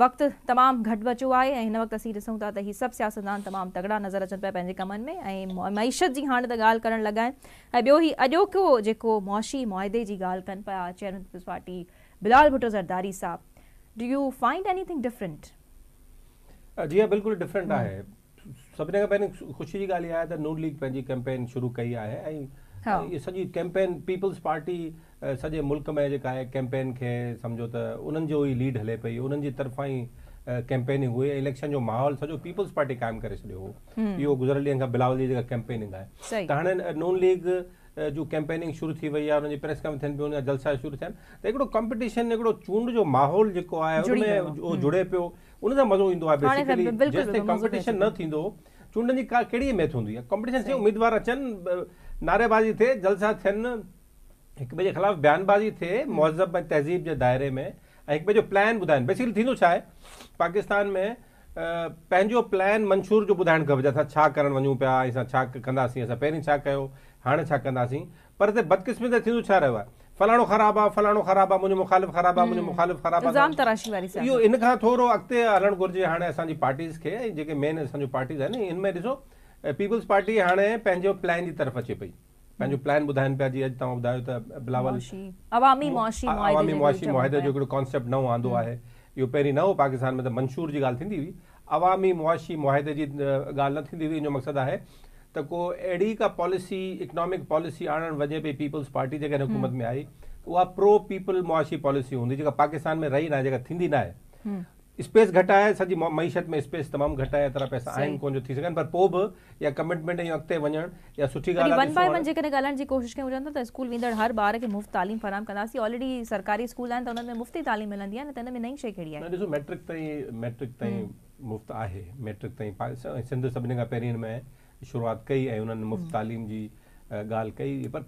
वक्त तमाम घट बचो आहे दिसूँ हिन वक़्तु सब सियासतदान तमाम तगड़ा नज़र अचनि पिया पंहिंजे कमनि में ऐं महिशत लगा बो ही अजोको जो मौशी मुआदे जी ॻाल्हि पीपल्स पार्टी बिलाल भुट्टो ज़रदारी है सॼी कैंपेन पीपल्स पार्टी सॼे मुल्क में जेका आहे कैंपेन खे सम्झो त उन्हनि जो ई लीड हले पई उन्हनि जी तरफ़ां ई कैंपेनिंग हुई इलेक्शन जो माहौल सॼो पीपल्स पार्टी क़ाइमु करे छॾियो हो इहो गुज़रियल जेका कैंपेनिंग आहे त हाणे नून लीग जो कैंपेनिंग शुरू थी वई आहे प्रेस कम थियनि पियूं जलसा शुरू थियनि त हिकिड़ो कॉम्पिटिशन हिकिड़ो चूंड जो माहौल जेको आहे उनमें उहो जुड़े पियो उन सां मज़ो ईंदो आहे कॉम्पिटिशन न थींदो चूंडनि जी का कहिड़ी मैथ हूंदी आहे कॉम्पिटिशन उमेदवार अचनि नारेबाज़ी थे जलसा सां थियनि हिकु ॿिए जे ख़िलाफ़ु बयान बाज़ी थिए मोज़ब ऐं तहज़ीब जे दाइरे में ऐं हिकु ॿिए जो प्लैन ॿुधाइनि बेसिकल थींदो छा आहे पाकिस्तान में पंहिंजो प्लान मंशूर जो ॿुधाइणु खपे असां छा करणु वञूं पिया छा कंदासीं पहिरीं छा कयो हाणे छा कंदासीं पर हिते बदकिस्मती छा रहियो आहे फलाणो ख़राबु आहे फलाणो ख़राबु आहे मुंहिंजो मुखालिफ़ इहो इन खां थोरो अॻिते हलणु घुरिजे खे जेके मेनीस आहिनि इन में ॾिसो पीपुल्स पार्टी हाणे पंहिंजो प्लैन जी तरफ़ अचे पई पंहिंजो प्लान ॿुधाइनि पिया जीअं तव्हां ॿुधायो तव्हां कॉन्सेप्ट नओं आंदो आहे इहो पहिरीं नओं पाकिस्तान में त मंशूर जी ॻाल्हि थींदी हुई अवामी मुआशी मुआदे जी ॻाल्हि न थींदी हुई इन जो मक़सदु आहे त को अहिड़ी का पॉलिसी इकनॉमिक पॉलिसी आणणु वञे पई पीपुल्स पार्टी जेका हुकूमत में आई उहा प्रो पीपल मुआशी पॉलिसी हूंदी जेका पाकिस्तान में रही नाहे जेका थींदी नाहे स्पेस घटाए आहे सॼी महिशियत में स्पेस तमामु घटि आहे एतिरा पैसा आहिनि कोन थी सघनि पर पोइ बि कमिटमेंट जेकॾहिं न त स्कूल वेंदड़ हर ॿार खे मुफ़्त तालीम फराम कंदासीं तालीम मिलंदी आहे न त हिन में नई शइ कहिड़ी आहे पहिरीं कई ऐं मुफ़्त तालीम जी परि कंदासीं पर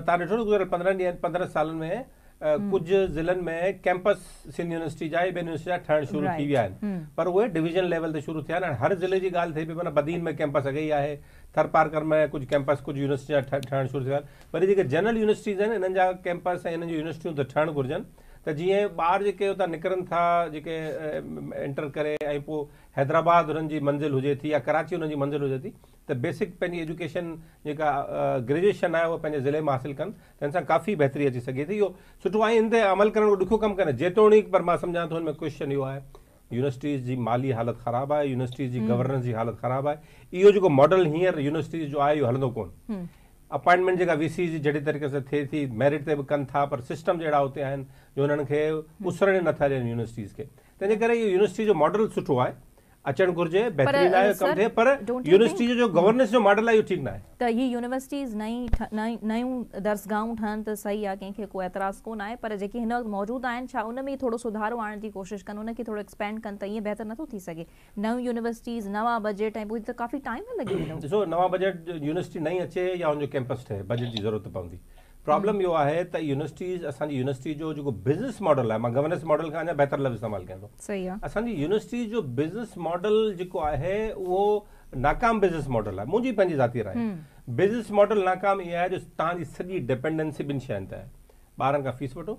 तव्हां ॾिठो पंद्रहं ॾींहनि पंद्रहं सालनि में कुझु ज़िल में कैंपस सिंधी जा ॿियनि ठहणु शुरू थी विया आहिनि पर उहे डिवीज़न लेवल ते शुरू थिया आहिनि हर ज़िले जी ॻाल्हि थिए पई बदीन में कैंपस अॻे ई आहे थर्पार्क में कुझु कैंपस कुझु ठहणु शुरू थिया जेके जनरल यूनिवर्सिटीज़ आहिनि हिननि जा कैंपस ऐं त जीअं ॿार जेके उतां निकिरनि था जेके एंटर करे ऐं पोइ हैदराबाद हुननि जी मंज़िल हुजे थी या कराची हुननि जी मंज़िल हुजे थी त बेसिक पंहिंजी एजुकेशन जेका ग्रेजुएशन आहे उहा पंहिंजे ज़िले में हासिलु कनि सां काफ़ी बहितरी अची सघे थी इहो सुठो आहे हिन ते अमल करणु ॾुखियो कमु कनि जेतोणीकि पर मां सम्झां थो हुन में क्वेश्चन इहो आहे यूनिवर्सिटीज़ जी माली हालति ख़राबु आहे यूनिवर्सिटीज़ जी गवर्नेंस जी हालति ख़राबु आहे इहो जेको मॉडल हींअर यूनिवर्सिटीज़ जो आहे इहो हलंदो कोन्ह अपॉइंटमेंट जेका वी सी जी जहिड़े तरीक़े सां थिए थी मेरिट ते बि कनि था पर सिस्टम जहिड़ा हुते आहिनि जो हुननि खे मुसरणी नथा ॾियनि यूनिवर्सिटीज़ खे तंहिंजे करे इहो यूनिवर्सिटी जो मॉडल सुठो आहे पर न आहे त हीअ यूनिवर्सिटीज़ नई नयूं दरसगाहूं ठहनि त सही आहे कंहिंखे को एतिरा कोन्हे पर जेके हिन वक़्तु मौजूदु आहिनि छा उन में थोरो सुधारो आणण जी कोशिशि कनि उनखे थोरो एक्सपेंड कनि त ईअं बहितर नथो थी सघे नयूं यूनिवर्सिटीज़ नवां बजट ऐं काफ़ी टाइम लॻी वेंदी आहे नई अचे या प्रॉब्लम hmm. यो है त यूनिवर्सिटीज़ असांजी यूनिवर्सिटी जो जो बिज़नेस मॉडल तो। है मां गवर्नेंस मॉडल का बेहतर बहितर लफ़्ज़ इस्तेमालु कयां थो सही आहे असांजी यूनिवर्सिटी जो बिज़नेस मॉडल जो है वो नाकाम बिज़नेस मॉडल है मुझी पंहिंजी ज़ाती राय बिज़नेस मॉडल नाकाम इहा है जो तव्हांजी सॼी डिपेंडेंसी बिन शयुनि है आहे का फीस वठो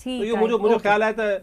ठीक तो ये मुझे मुझे ख्याल आया था